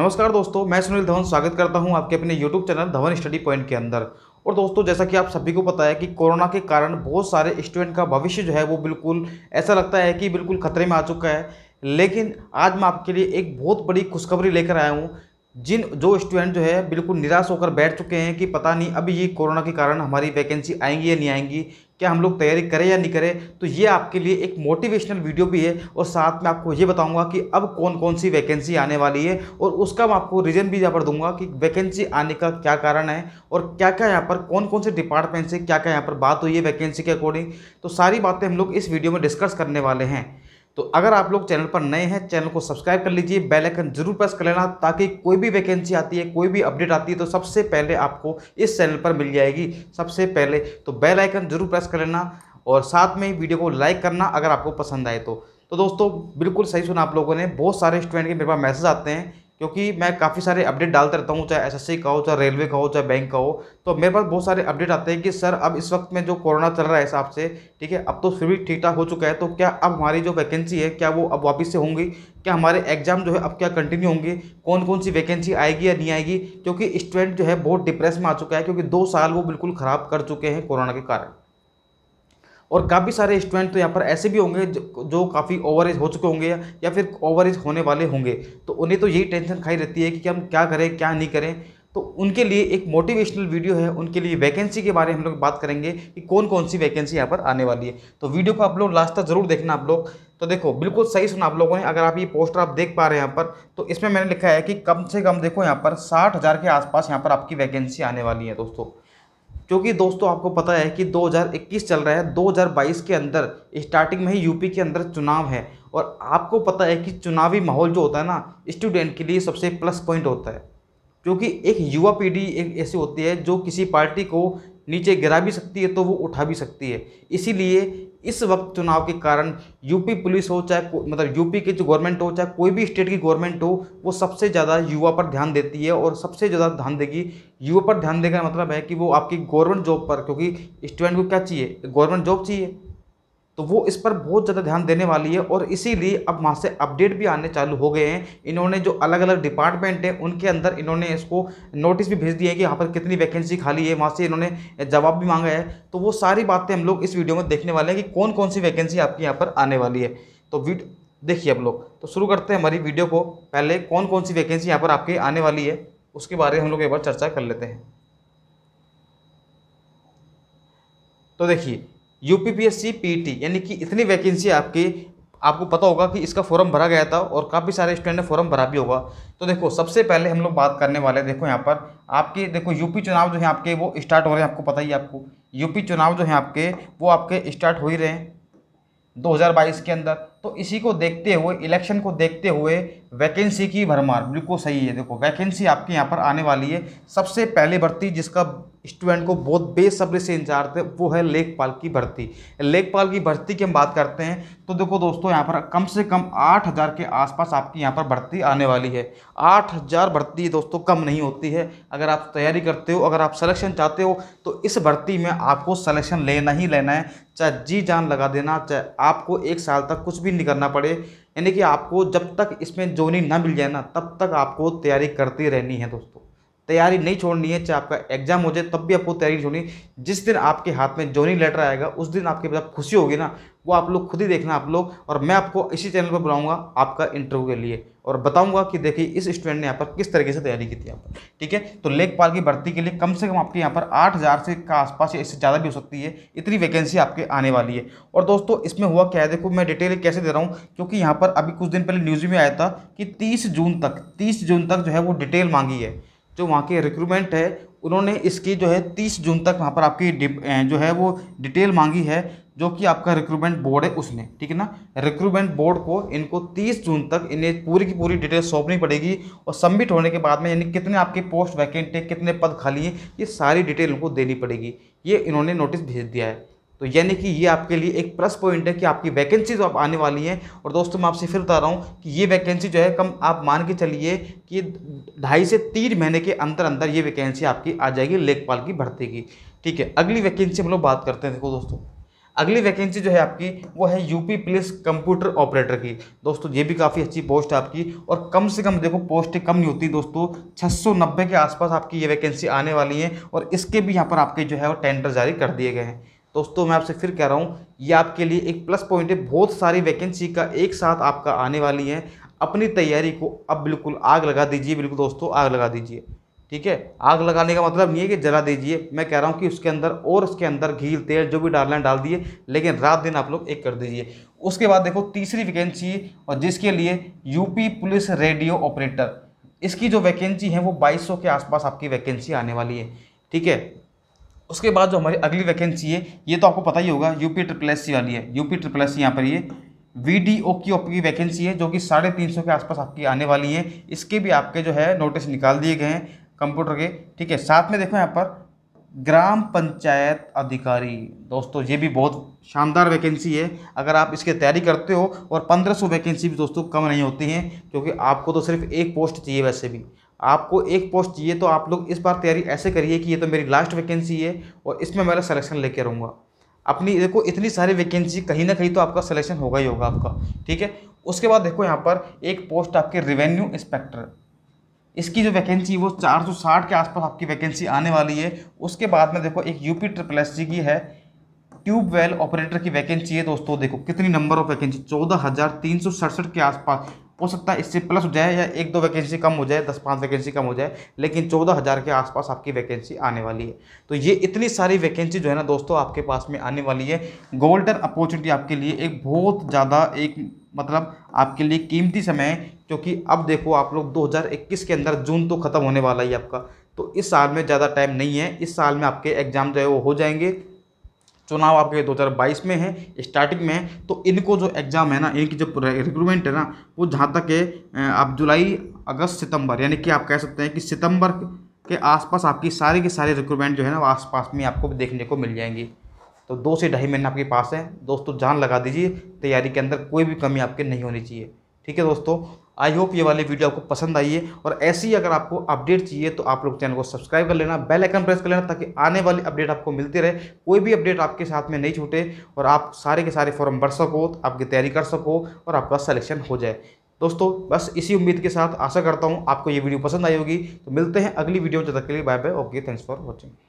नमस्कार दोस्तों मैं सुनील धवन स्वागत करता हूं आपके अपने YouTube channel Dhawan study point के अंदर और दोस्तों जैसा कि आप सभी को पता है कि कोरोना के कारण बहुत सारे स्टूडेंट का भविष्य जो है वो बिल्कुल ऐसा लगता है कि बिल्कुल खतरे में आ चुका है लेकिन आज मैं आपके लिए एक बहुत बड़ी खुशखबरी लेकर आया हूँ जिन जो स्टूडेंट जो है बिल्कुल निराश होकर बैठ चुके हैं कि पता नहीं अभी ये कोरोना के कारण हमारी वैकेंसी आएंगी या नहीं आएंगी क्या हम लोग तैयारी करें या नहीं करें तो ये आपके लिए एक मोटिवेशनल वीडियो भी है और साथ में आपको ये बताऊंगा कि अब कौन कौन सी वैकेंसी आने वाली है और उसका मैं आपको रीज़न भी यहाँ पर दूंगा कि वैकेंसी आने का क्या कारण है और क्या क्या यहाँ पर कौन कौन से डिपार्टमेंट से क्या क्या यहाँ पर बात हुई है वैकेंसी के अकॉर्डिंग तो सारी बातें हम लोग इस वीडियो में डिस्कस करने वाले हैं तो अगर आप लोग चैनल पर नए हैं चैनल को सब्सक्राइब कर लीजिए बेल आइकन जरूर प्रेस कर लेना ताकि कोई भी वैकेंसी आती है कोई भी अपडेट आती है तो सबसे पहले आपको इस चैनल पर मिल जाएगी सबसे पहले तो बेल आइकन जरूर प्रेस कर लेना और साथ में ही वीडियो को लाइक करना अगर आपको पसंद आए तो तो दोस्तों बिल्कुल सही सुना आप लोगों ने बहुत सारे स्टूडेंट के मेरे पास मैसेज आते हैं क्योंकि मैं काफ़ी सारे अपडेट डालते रहता हूँ चाहे एसएससी का हो चाहे रेलवे का हो चाहे बैंक का हो तो मेरे पास बहुत सारे अपडेट आते हैं कि सर अब इस वक्त में जो कोरोना चल रहा है हिसाब से ठीक है अब तो फिर भी ठीक ठाक हो चुका है तो क्या अब हमारी जो वैकेंसी है क्या वो अब वापस से होंगी क्या हमारे एग्जाम जो है अब क्या कंटिन्यू होंगे कौन कौन सी वैकेंसी आएगी या नहीं आएगी क्योंकि स्टूडेंट जो है बहुत डिप्रेस में आ चुका है क्योंकि दो साल वो बिल्कुल ख़राब कर चुके हैं कोरोना के कारण और काफ़ी सारे स्टूडेंट तो यहाँ पर ऐसे भी होंगे जो, काफ़ी ओवर एज हो चुके होंगे या फिर ओवर एज होने वाले होंगे तो उन्हें तो यही टेंशन खाई रहती है कि, कि हम क्या करें क्या नहीं करें तो उनके लिए एक मोटिवेशनल वीडियो है उनके लिए वैकेंसी के बारे में हम लोग बात करेंगे कि कौन कौन सी वैकेंसी यहाँ पर आने वाली है तो वीडियो को आप लोग लास्ट तक जरूर देखना आप लोग तो देखो बिल्कुल सही सुना आप लोगों ने अगर आप ये पोस्टर आप देख पा रहे हैं यहाँ पर तो इसमें मैंने लिखा है कि कम से कम देखो यहाँ पर साठ हज़ार के आसपास यहाँ पर आपकी वैकेंसी आने वाली है दोस्तों क्योंकि दोस्तों आपको पता है कि 2021 चल रहा है 2022 के अंदर स्टार्टिंग में ही यूपी के अंदर चुनाव है और आपको पता है कि चुनावी माहौल जो होता है ना स्टूडेंट के लिए सबसे प्लस पॉइंट होता है क्योंकि एक युवा पीढ़ी एक ऐसी होती है जो किसी पार्टी को नीचे गिरा भी सकती है तो वो उठा भी सकती है इसीलिए इस वक्त चुनाव के कारण यूपी पुलिस हो चाहे मतलब यूपी की जो गवर्नमेंट हो चाहे कोई भी स्टेट की गवर्नमेंट हो वो सबसे ज़्यादा युवा पर ध्यान देती है और सबसे ज़्यादा ध्यान देगी युवा पर ध्यान देने का मतलब है कि वो आपकी गवर्नमेंट जॉब पर क्योंकि स्टूडेंट को क्या चाहिए गवर्नमेंट जॉब चाहिए तो वो इस पर बहुत ज़्यादा ध्यान देने वाली है और इसीलिए अब वहाँ से अपडेट भी आने चालू हो गए हैं इन्होंने जो अलग अलग डिपार्टमेंट हैं उनके अंदर इन्होंने इसको नोटिस भी भेज दिया है कि यहाँ पर कितनी वैकेंसी खाली है वहाँ से इन्होंने जवाब भी मांगा है तो वो सारी बातें हम लोग इस वीडियो में देखने वाले हैं कि कौन कौन सी वैकेंसी आपकी यहाँ पर आने वाली है तो वीडियो देखिए हम लोग तो शुरू करते हैं हमारी वीडियो को पहले कौन कौन सी वैकेंसी यहाँ पर आपके आने वाली है उसके बारे में हम लोग एक बार चर्चा कर लेते हैं तो देखिए U P P S C P T यानी कि इतनी वैकेंसी आपकी आपको पता होगा कि इसका फॉर्म भरा गया था और काफ़ी सारे स्टूडेंट ने फॉर्म भरा भी होगा तो देखो सबसे पहले हम लोग बात करने वाले हैं देखो यहाँ पर आपके देखो यूपी चुनाव जो है आपके वो स्टार्ट हो रहे हैं आपको पता ही आपको यूपी चुनाव जो है आपके वो आपके स्टार्ट हो ही रहे हैं 2022 के अंदर तो इसी को देखते हुए इलेक्शन को देखते हुए वैकेंसी की भरमार बिल्कुल सही है देखो वैकेंसी आपके यहाँ पर आने वाली है सबसे पहले भर्ती जिसका स्टूडेंट को बहुत बेसब्री से इंतजार थे वो है लेखपाल की भर्ती लेखपाल की भर्ती की हम बात करते हैं तो देखो दोस्तों यहाँ पर कम से कम आठ हज़ार के आसपास आपकी यहाँ पर भर्ती आने वाली है आठ हज़ार भर्ती दोस्तों कम नहीं होती है अगर आप तैयारी करते हो अगर आप सलेक्शन चाहते हो तो इस भर्ती में आपको सलेक्शन लेना ही लेना है चाहे जी जान लगा देना चाहे आपको एक साल तक कुछ भी नहीं करना पड़े यानी कि आपको जब तक इसमें जोनी ना मिल जाए ना तब तक आपको तैयारी करती रहनी है दोस्तों तैयारी नहीं छोड़नी है चाहे आपका एग्जाम हो जाए तब भी आपको तैयारी छोड़नी जिस दिन आपके हाथ में जॉइनिंग लेटर आएगा उस दिन आपके पास खुशी होगी ना वो आप लोग खुद ही देखना आप लोग और मैं आपको इसी चैनल पर बुलाऊंगा आपका इंटरव्यू के लिए और बताऊंगा कि देखिए इस स्टूडेंट ने यहाँ पर किस तरीके से तैयारी की थी यहाँ पर ठीक है तो लेखपाल की भर्ती के लिए कम से कम आपके यहाँ पर आठ हज़ार से का आसपास इससे ज़्यादा भी हो सकती है इतनी वैकेंसी आपके आने वाली है और दोस्तों इसमें हुआ क्या है देखो मैं डिटेल कैसे दे रहा हूँ क्योंकि यहाँ पर अभी कुछ दिन पहले न्यूज़ में आया था कि तीस जून तक तीस जून तक जो है वो डिटेल मांगी है जो वहाँ के रिक्रूटमेंट है उन्होंने इसकी जो है तीस जून तक वहाँ पर आपकी जो है वो डिटेल मांगी है जो कि आपका रिक्रूटमेंट बोर्ड है उसने ठीक है ना रिक्रूटमेंट बोर्ड को इनको 30 जून तक इन्हें पूरी की पूरी डिटेल सौंपनी पड़ेगी और सबमिट होने के बाद में यानी कितने आपके पोस्ट वैकेंट हैं कितने पद खाली हैं ये सारी डिटेल उनको देनी पड़ेगी ये इन्होंने नोटिस भेज दिया है तो यानी कि ये आपके लिए एक प्लस पॉइंट है कि आपकी वैकेंसी जो आप आने वाली हैं और दोस्तों मैं आपसे फिर बता रहा हूँ कि ये वैकेंसी जो है कम आप मान के चलिए कि ढाई से तीन महीने के अंदर अंदर ये वैकेंसी आपकी आ जाएगी लेखपाल की भर्ती की ठीक है अगली वैकेंसी हम लोग बात करते हैं देखो दोस्तों अगली वैकेंसी जो है आपकी वो है यूपी पुलिस कंप्यूटर ऑपरेटर की दोस्तों ये भी काफ़ी अच्छी पोस्ट है आपकी और कम से कम देखो पोस्ट कम नहीं होती दोस्तों 690 के आसपास आपकी ये वैकेंसी आने वाली है और इसके भी यहाँ पर आपके जो है वो टेंडर जारी कर दिए गए हैं दोस्तों मैं आपसे फिर कह रहा हूँ ये आपके लिए एक प्लस पॉइंट है बहुत सारी वैकेंसी का एक साथ आपका आने वाली है अपनी तैयारी को अब बिल्कुल आग लगा दीजिए बिल्कुल दोस्तों आग लगा दीजिए ठीक है आग लगाने का मतलब नहीं है कि जला दीजिए मैं कह रहा हूँ कि उसके अंदर और उसके अंदर घी तेल जो भी डालना है डाल दिए लेकिन रात दिन आप लोग एक कर दीजिए उसके बाद देखो तीसरी वैकेंसी और जिसके लिए यूपी पुलिस रेडियो ऑपरेटर इसकी जो वैकेंसी है वो 2200 के आसपास आपकी वैकेंसी आने वाली है ठीक है उसके बाद जो हमारी अगली वैकेंसी है ये तो आपको पता ही होगा यूपी ट्रिपल एस सी वाली है यूपी ट्रिपल एस सी यहाँ पर ये वी डी ओ की ओपी की वैकेंसी है जो कि साढ़े तीन सौ के आसपास आपकी आने वाली है इसके भी आपके जो है नोटिस निकाल दिए गए हैं कंप्यूटर के ठीक है साथ में देखो यहाँ पर ग्राम पंचायत अधिकारी दोस्तों ये भी बहुत शानदार वैकेंसी है अगर आप इसके तैयारी करते हो और 1500 वैकेंसी भी दोस्तों कम नहीं होती हैं क्योंकि आपको तो सिर्फ एक पोस्ट चाहिए वैसे भी आपको एक पोस्ट चाहिए तो आप लोग इस बार तैयारी ऐसे करिए कि ये तो मेरी लास्ट वैकेंसी है और इसमें मेरा सिलेक्शन लेके रहूँगा अपनी देखो इतनी सारी वैकेंसी कहीं ना कहीं तो आपका सिलेक्शन होगा ही होगा आपका ठीक है उसके बाद देखो यहाँ पर एक पोस्ट आपके रिवेन्यू इंस्पेक्टर इसकी जो वैकेंसी वो 460 के आसपास आपकी वैकेंसी आने वाली है उसके बाद में देखो एक यूपी ट्रिपल एस की है ट्यूबवेल ऑपरेटर की वैकेंसी है दोस्तों देखो कितनी नंबर ऑफ वैकेंसी चौदह हज़ार तीन सौ सड़सठ के आसपास हो सकता है इससे प्लस हो जाए या एक दो वैकेंसी कम हो जाए दस पाँच वैकेंसी कम हो जाए लेकिन चौदह हज़ार के आसपास आपकी वैकेंसी आने वाली है तो ये इतनी सारी वैकेंसी जो है ना दोस्तों आपके पास में आने वाली है गोल्डन अपॉर्चुनिटी आपके लिए एक बहुत ज़्यादा एक मतलब आपके लिए कीमती समय है क्योंकि अब देखो आप लोग दो के अंदर जून तो ख़त्म होने वाला ही आपका तो इस साल में ज़्यादा टाइम नहीं है इस साल में आपके एग्ज़ाम जो है वो हो जाएंगे चुनाव आपके 2022 में है स्टार्टिंग में है तो इनको जो एग्ज़ाम है ना इनकी जो रिक्रूटमेंट है ना वो जहाँ तक है आप जुलाई अगस्त सितंबर यानी कि आप कह सकते हैं कि सितंबर के आसपास आपकी सारी की सारी रिक्रूटमेंट जो है ना वो आसपास में आपको देखने को मिल जाएंगी तो दो से ढाई महीने आपके पास हैं दोस्तों जान लगा दीजिए तैयारी के अंदर कोई भी कमी आपके नहीं होनी चाहिए ठीक है दोस्तों आई होप ये वाली वीडियो आपको पसंद आई है और ऐसी अगर आपको अपडेट चाहिए तो आप लोग चैनल को सब्सक्राइब कर लेना बेल आइकन प्रेस कर लेना ताकि आने वाली अपडेट आपको मिलती रहे कोई भी अपडेट आपके साथ में नहीं छूटे और आप सारे के सारे फॉर्म भर सको आपकी तैयारी कर सको और आपका सिलेक्शन हो जाए दोस्तों बस इसी उम्मीद के साथ आशा करता हूँ आपको ये वीडियो पसंद आई होगी तो मिलते हैं अगली वीडियो में तक के लिए bye bye okay thanks for watching